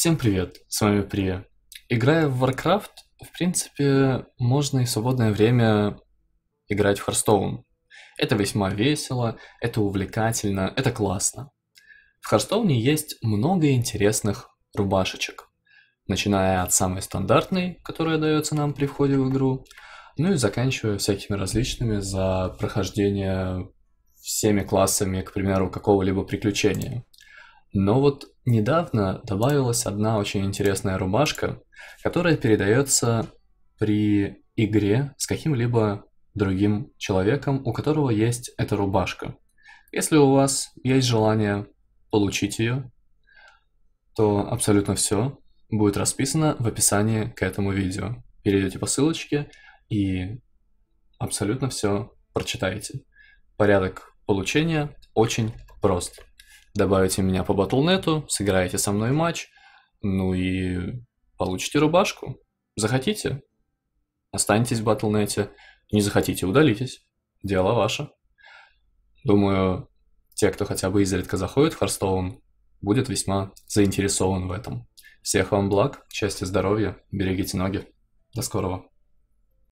Всем привет, с вами Прия. Играя в Warcraft, в принципе, можно и в свободное время играть в Харстоун. Это весьма весело, это увлекательно, это классно. В Харстоуне есть много интересных рубашечек, начиная от самой стандартной, которая дается нам при входе в игру, ну и заканчивая всякими различными за прохождение всеми классами, к примеру, какого-либо приключения – но вот недавно добавилась одна очень интересная рубашка, которая передается при игре с каким-либо другим человеком, у которого есть эта рубашка. Если у вас есть желание получить ее, то абсолютно все будет расписано в описании к этому видео. Перейдете по ссылочке и абсолютно все прочитаете. Порядок получения очень прост добавите меня по батлнету, сыграете со мной матч, ну и получите рубашку. Захотите? Останетесь в батлнете. Не захотите, удалитесь. Дело ваше. Думаю, те, кто хотя бы изредка заходит в Харстоун, будет весьма заинтересован в этом. Всех вам благ, счастья, здоровья, берегите ноги. До скорого.